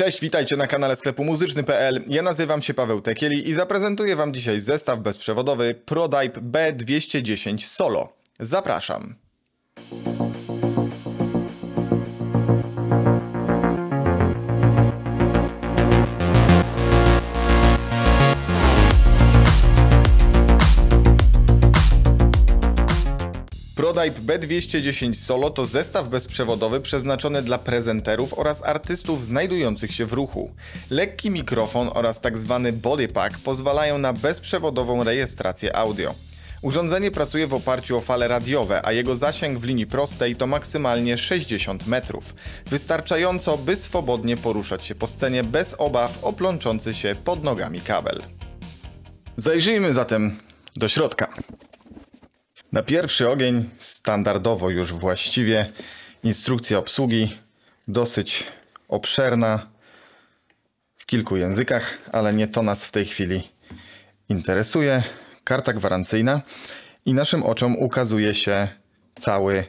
Cześć, witajcie na kanale sklepu muzyczny.pl. Ja nazywam się Paweł Tekieli i zaprezentuję Wam dzisiaj zestaw bezprzewodowy ProDive B210 Solo. Zapraszam. Prototype B210 Solo to zestaw bezprzewodowy przeznaczony dla prezenterów oraz artystów znajdujących się w ruchu. Lekki mikrofon oraz tzw. Tak body pack pozwalają na bezprzewodową rejestrację audio. Urządzenie pracuje w oparciu o fale radiowe, a jego zasięg w linii prostej to maksymalnie 60 metrów. Wystarczająco, by swobodnie poruszać się po scenie bez obaw o plączący się pod nogami kabel. Zajrzyjmy zatem do środka. Na pierwszy ogień standardowo już właściwie instrukcja obsługi dosyć obszerna w kilku językach, ale nie to nas w tej chwili interesuje. Karta gwarancyjna i naszym oczom ukazuje się cały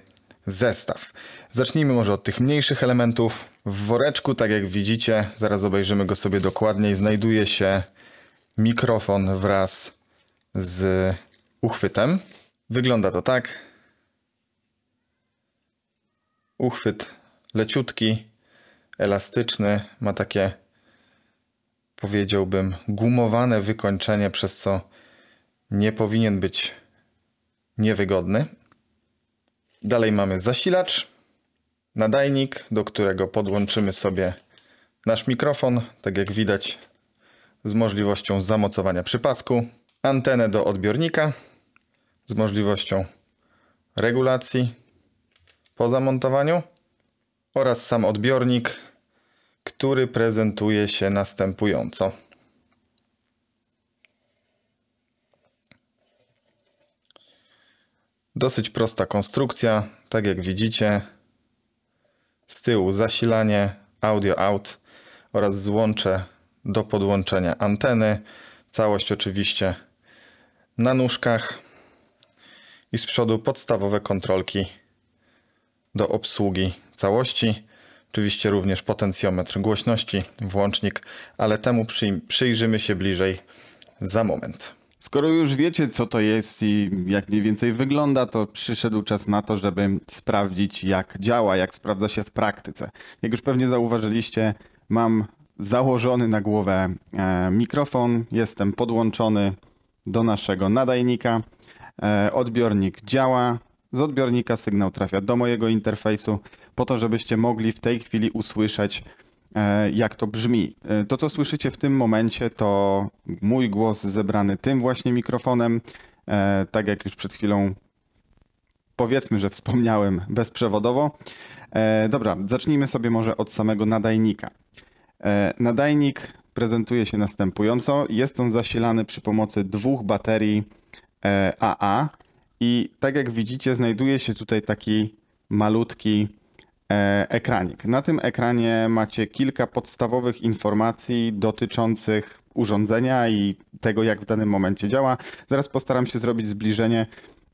zestaw. Zacznijmy może od tych mniejszych elementów. W woreczku, tak jak widzicie, zaraz obejrzymy go sobie dokładniej, znajduje się mikrofon wraz z uchwytem. Wygląda to tak. Uchwyt leciutki, elastyczny, ma takie powiedziałbym gumowane wykończenie, przez co nie powinien być niewygodny. Dalej mamy zasilacz, nadajnik, do którego podłączymy sobie nasz mikrofon, tak jak widać, z możliwością zamocowania przypasku, antenę do odbiornika, z możliwością regulacji po zamontowaniu oraz sam odbiornik, który prezentuje się następująco. Dosyć prosta konstrukcja, tak jak widzicie. Z tyłu zasilanie, audio out oraz złącze do podłączenia anteny. Całość oczywiście na nóżkach i z przodu podstawowe kontrolki do obsługi całości. Oczywiście również potencjometr głośności, włącznik, ale temu przyjrzymy się bliżej za moment. Skoro już wiecie, co to jest i jak mniej więcej wygląda, to przyszedł czas na to, żeby sprawdzić, jak działa, jak sprawdza się w praktyce. Jak już pewnie zauważyliście, mam założony na głowę e, mikrofon, jestem podłączony do naszego nadajnika. E, odbiornik działa, z odbiornika sygnał trafia do mojego interfejsu, po to, żebyście mogli w tej chwili usłyszeć, e, jak to brzmi. E, to, co słyszycie w tym momencie, to mój głos zebrany tym właśnie mikrofonem. Tak jak już przed chwilą powiedzmy, że wspomniałem bezprzewodowo. Dobra, zacznijmy sobie może od samego nadajnika. Nadajnik prezentuje się następująco. Jest on zasilany przy pomocy dwóch baterii AA. E, I tak jak widzicie, znajduje się tutaj taki malutki e, ekranik. Na tym ekranie macie kilka podstawowych informacji dotyczących urządzenia i tego, jak w danym momencie działa. Zaraz postaram się zrobić zbliżenie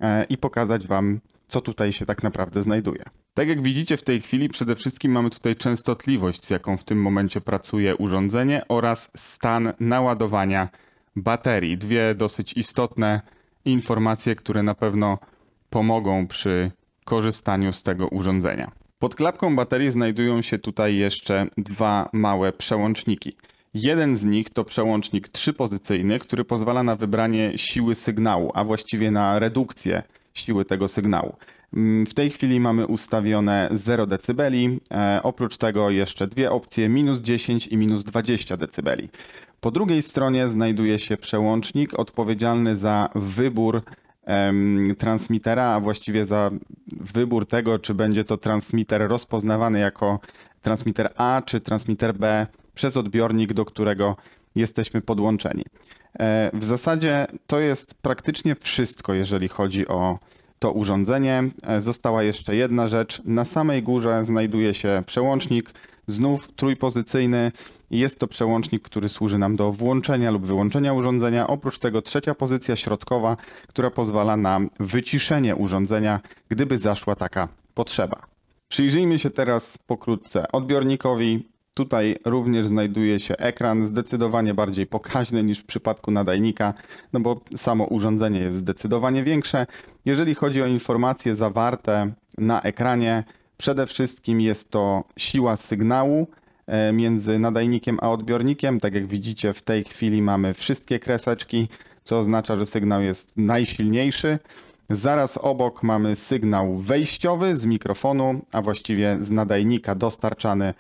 e, i pokazać Wam, co tutaj się tak naprawdę znajduje. Tak jak widzicie w tej chwili, przede wszystkim mamy tutaj częstotliwość, z jaką w tym momencie pracuje urządzenie oraz stan naładowania baterii. Dwie dosyć istotne informacje, które na pewno pomogą przy korzystaniu z tego urządzenia. Pod klapką baterii znajdują się tutaj jeszcze dwa małe przełączniki. Jeden z nich to przełącznik trzypozycyjny, który pozwala na wybranie siły sygnału, a właściwie na redukcję siły tego sygnału. Mm, w tej chwili mamy ustawione 0 dB. E, oprócz tego jeszcze dwie opcje minus 10 i minus 20 dB. Po drugiej stronie znajduje się przełącznik odpowiedzialny za wybór transmitera, a właściwie za wybór tego, czy będzie to transmitter rozpoznawany jako transmitter A czy transmitter B przez odbiornik, do którego jesteśmy podłączeni. E, w zasadzie to jest praktycznie wszystko, jeżeli chodzi o to urządzenie. E, została jeszcze jedna rzecz. Na samej górze znajduje się przełącznik, znów trójpozycyjny. Jest to przełącznik, który służy nam do włączenia lub wyłączenia urządzenia. Oprócz tego trzecia pozycja środkowa, która pozwala na wyciszenie urządzenia, gdyby zaszła taka potrzeba. Przyjrzyjmy się teraz pokrótce odbiornikowi, Tutaj również znajduje się ekran zdecydowanie bardziej pokaźny niż w przypadku nadajnika, no bo samo urządzenie jest zdecydowanie większe. Jeżeli chodzi o informacje zawarte na ekranie, przede wszystkim jest to siła sygnału e, między nadajnikiem a odbiornikiem. Tak jak widzicie, w tej chwili mamy wszystkie kreseczki, co oznacza, że sygnał jest najsilniejszy. Zaraz obok mamy sygnał wejściowy z mikrofonu, a właściwie z nadajnika dostarczany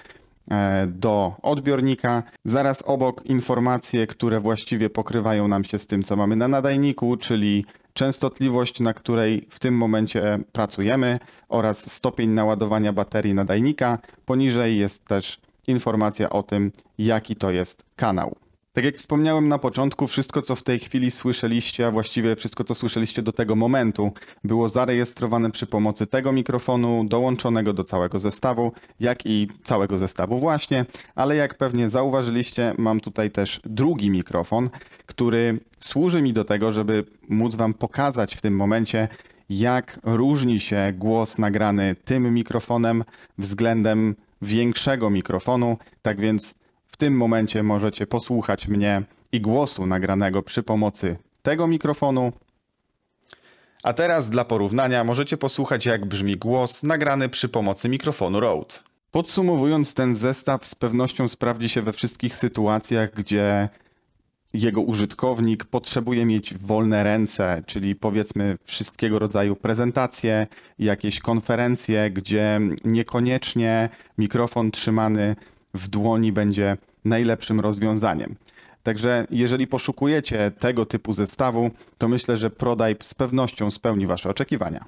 E, do odbiornika. Zaraz obok informacje, które właściwie pokrywają nam się z tym, co mamy na nadajniku, czyli częstotliwość, na której w tym momencie pracujemy oraz stopień naładowania baterii nadajnika. Poniżej jest też informacja o tym, jaki to jest kanał. Tak jak wspomniałem na początku, wszystko co w tej chwili słyszeliście, a właściwie wszystko co słyszeliście do tego momentu, było zarejestrowane przy pomocy tego mikrofonu dołączonego do całego zestawu, jak i całego zestawu właśnie, ale jak pewnie zauważyliście, mam tutaj też drugi mikrofon, który służy mi do tego, żeby móc wam pokazać w tym momencie jak różni się głos nagrany tym mikrofonem względem większego mikrofonu. Tak więc w tym momencie możecie posłuchać mnie i głosu nagranego przy pomocy tego mikrofonu. A teraz dla porównania możecie posłuchać jak brzmi głos nagrany przy pomocy mikrofonu Rode. Podsumowując ten zestaw z pewnością sprawdzi się we wszystkich sytuacjach, gdzie jego użytkownik potrzebuje mieć wolne ręce, czyli powiedzmy wszystkiego rodzaju prezentacje, jakieś konferencje, gdzie niekoniecznie mikrofon trzymany w dłoni będzie najlepszym rozwiązaniem. Także jeżeli poszukujecie tego typu zestawu, to myślę, że ProDive z pewnością spełni Wasze oczekiwania.